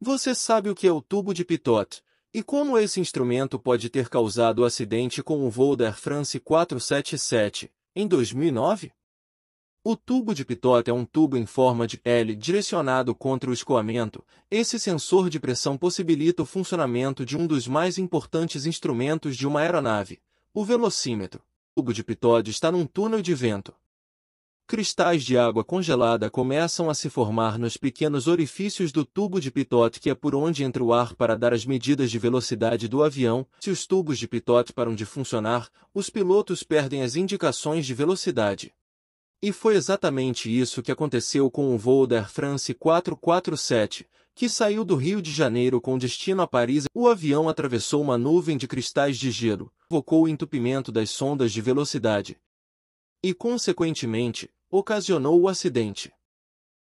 Você sabe o que é o tubo de Pitot, e como esse instrumento pode ter causado o acidente com o voo da Air France 477, em 2009? O tubo de Pitot é um tubo em forma de L direcionado contra o escoamento. Esse sensor de pressão possibilita o funcionamento de um dos mais importantes instrumentos de uma aeronave, o velocímetro. O tubo de Pitot está num túnel de vento, cristais de água congelada começam a se formar nos pequenos orifícios do tubo de Pitot que é por onde entra o ar para dar as medidas de velocidade do avião. Se os tubos de Pitot param de funcionar, os pilotos perdem as indicações de velocidade. E foi exatamente isso que aconteceu com o voo da Air France 447, que saiu do Rio de Janeiro com destino a Paris. O avião atravessou uma nuvem de cristais de gelo, provocou o entupimento das sondas de velocidade. E, consequentemente, ocasionou o acidente.